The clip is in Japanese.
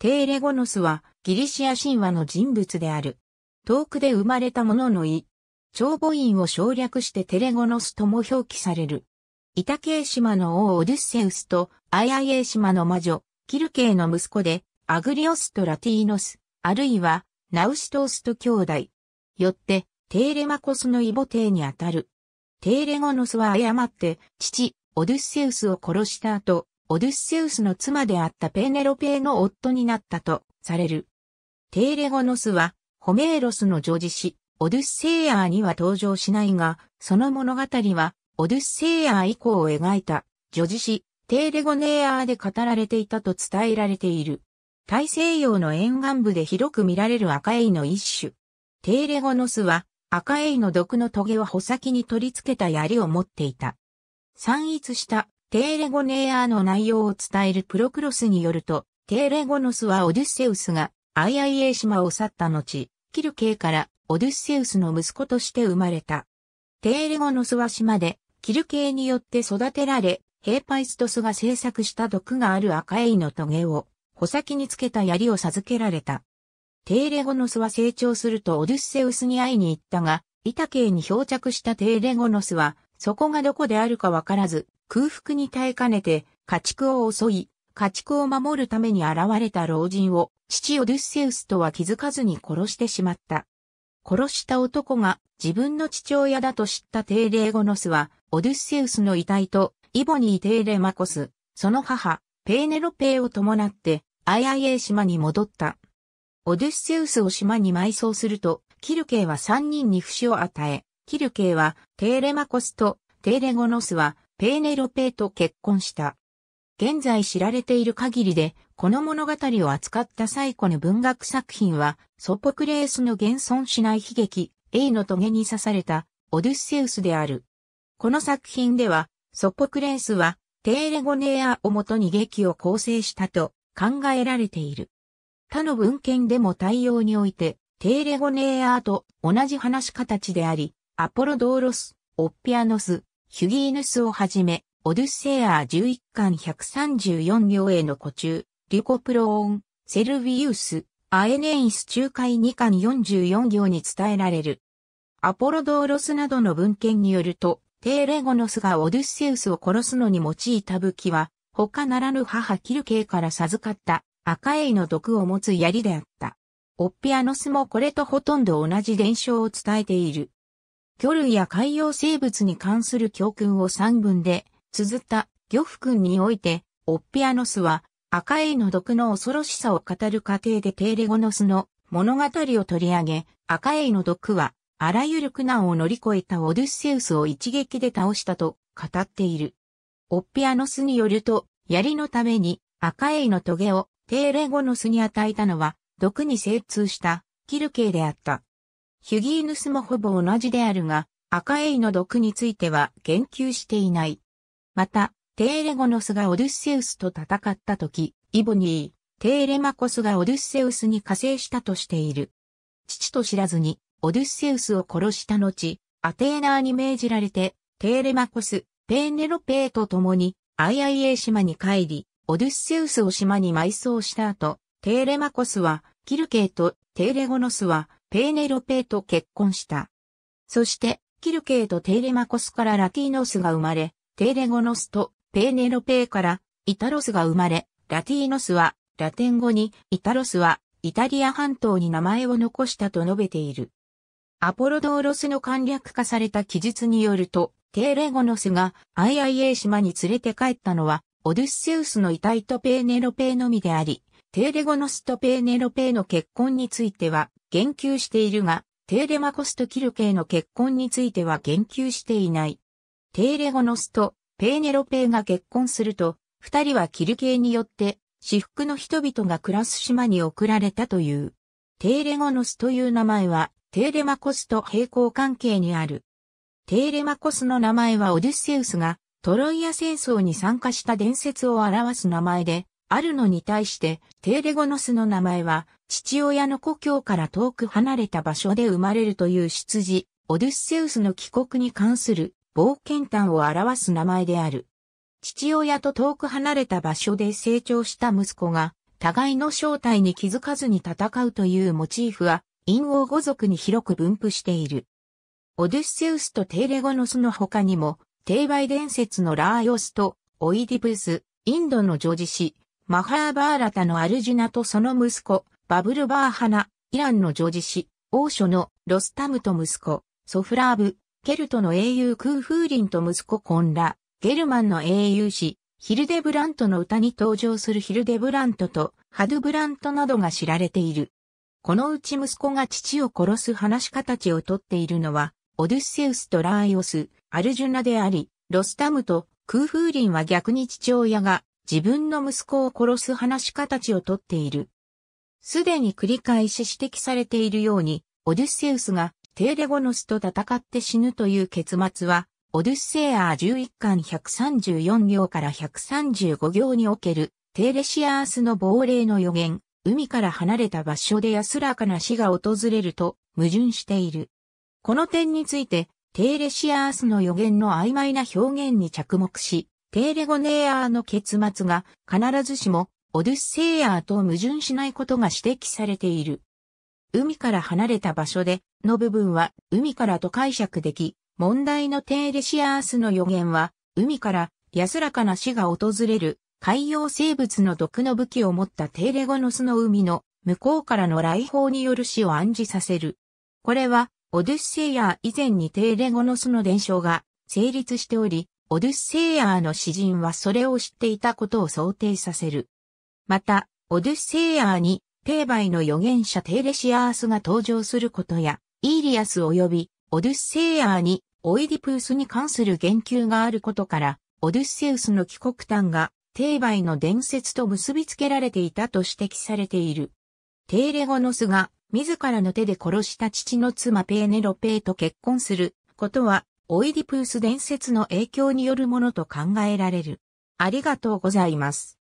テーレゴノスはギリシア神話の人物である。遠くで生まれた者のの意。長母院を省略してテレゴノスとも表記される。イタケイ島の王オデュッセウスとアイアイエイ島の魔女、キルケイの息子でアグリオスとラティーノス、あるいはナウシトースと兄弟。よって、テーレマコスのイボテにあたる。テーレゴノスは誤って、父、オデュッセウスを殺した後、オデュッセウスの妻であったペーネロペーの夫になったとされる。テーレゴノスは、ホメーロスの女児子、オデュッセイアーには登場しないが、その物語は、オデュッセイアー以降を描いた、女児子、テーレゴネアーで語られていたと伝えられている。大西洋の沿岸部で広く見られる赤エイの一種。テーレゴノスは、赤エイの毒の棘を穂先に取り付けた槍を持っていた。散逸したテーレゴネアの内容を伝えるプロクロスによると、テーレゴノスはオデュッセウスがアイアイエ島を去った後、キルケイからオデュッセウスの息子として生まれた。テーレゴノスは島で、キルケイによって育てられ、ヘーパイストスが制作した毒がある赤エイのトゲを、穂先につけた槍を授けられた。テーレゴノスは成長するとオデュッセウスに会いに行ったが、イタケイに漂着したテーレゴノスは、そこがどこであるかわからず、空腹に耐えかねて家畜を襲い、家畜を守るために現れた老人を父オデュッセウスとは気づかずに殺してしまった。殺した男が自分の父親だと知ったテレーゴノスは、オデュッセウスの遺体とイボニー・テーレ・マコス、その母、ペーネロペーを伴って、アイアイエー島に戻った。オデュッセウスを島に埋葬すると、キルケイは三人に不死を与え、キルケイはテーレマコスとテーレゴノスはペーネロペーと結婚した。現在知られている限りで、この物語を扱った最古の文学作品は、ソポクレースの現存しない悲劇、エイの棘に刺された、オデュッセウスである。この作品では、ソポクレースは、テーレゴネアをもとに劇を構成したと考えられている。他の文献でも対応において、テーレゴネアと同じ話し形であり、アポロドーロス、オッピアノス、ヒュギーヌスをはじめ、オデュッセアー11巻134行への古中、リュコプローン、セルビウス、アエネイス仲介2巻44行に伝えられる。アポロドーロスなどの文献によると、テーレゴノスがオデュッセウスを殺すのに用いた武器は、他ならぬ母キルケイから授かった赤エイの毒を持つ槍であった。オッピアノスもこれとほとんど同じ伝承を伝えている。魚類や海洋生物に関する教訓を三文で、綴った漁夫君において、オッピアノスは、赤エイの毒の恐ろしさを語る過程でテーレゴノスの物語を取り上げ、赤エイの毒は、あらゆる苦難を乗り越えたオデュッセウスを一撃で倒したと語っている。オッピアノスによると、槍のために赤エイの棘をテーレゴノスに与えたのは、毒に精通したキルケイであった。ヒュギーヌスもほぼ同じであるが、赤エイの毒については言及していない。また、テーレゴノスがオデュッセウスと戦った時、イボニー、テーレマコスがオデュッセウスに加勢したとしている。父と知らずに、オデュッセウスを殺した後、アテーナーに命じられて、テーレマコス、ペーネロペーと共に、アイアイエー島に帰り、オデュッセウスを島に埋葬した後、テーレマコスは、キルケーとテーレゴノスは、ペーネロペーと結婚した。そして、キルケーとテーレマコスからラティーノスが生まれ、テーレゴノスとペーネロペーからイタロスが生まれ、ラティーノスはラテン語に、イタロスはイタリア半島に名前を残したと述べている。アポロドーロスの簡略化された記述によると、テーレゴノスが IIA 島に連れて帰ったのは、オデュッセウスの遺体とペーネロペーのみであり、テーレゴノスとペーネロペーの結婚については言及しているが、テーレマコスとキルケーの結婚については言及していない。テーレゴノスとペーネロペーが結婚すると、二人はキルケーによって至福の人々が暮らす島に送られたという。テーレゴノスという名前は、テーレマコスと平行関係にある。テーレマコスの名前はオデュッセウスがトロイア戦争に参加した伝説を表す名前で、あるのに対して、テーレゴノスの名前は、父親の故郷から遠く離れた場所で生まれるという出自、オデュッセウスの帰国に関する冒険談を表す名前である。父親と遠く離れた場所で成長した息子が、互いの正体に気づかずに戦うというモチーフは、陰王語族に広く分布している。オデュッセウスとテーレゴノスの他にも、帝売伝説のラーヨスとオイディブス、インドの女児史、マハーバーラタのアルジュナとその息子、バブルバーハナ、イランの女子氏、王書のロスタムと息子、ソフラーブ、ケルトの英雄クーフーリンと息子コンラ、ゲルマンの英雄師、ヒルデブラントの歌に登場するヒルデブラントとハドゥブラントなどが知られている。このうち息子が父を殺す話し形をとっているのは、オデュッセウスとラーイオス、アルジュナであり、ロスタムとクーフーリンは逆に父親が自分の息子を殺す話し形をとっている。すでに繰り返し指摘されているように、オデュッセウスがテーレゴノスと戦って死ぬという結末は、オデュッセアー11巻134行から135行におけるテーレシアースの亡霊の予言、海から離れた場所で安らかな死が訪れると矛盾している。この点について、テーレシアースの予言の曖昧な表現に着目し、テーレゴネアーの結末が必ずしもオデュッセイアーと矛盾しないことが指摘されている。海から離れた場所での部分は海からと解釈でき、問題のテーレシアースの予言は海から安らかな死が訪れる海洋生物の毒の武器を持ったテーレゴノスの海の向こうからの来訪による死を暗示させる。これはオデュッセイアー以前にテーレゴノスの伝承が成立しており、オデュッセイアーの詩人はそれを知っていたことを想定させる。また、オデュッセイアーに、テーバイの預言者テーレシアースが登場することや、イーリアス及び、オデュッセイアーに、オイディプースに関する言及があることから、オデュッセウスの帰国譚が、テーバイの伝説と結びつけられていたと指摘されている。テーレゴノスが、自らの手で殺した父の妻ペーネロペーと結婚することは、オイディプース伝説の影響によるものと考えられる。ありがとうございます。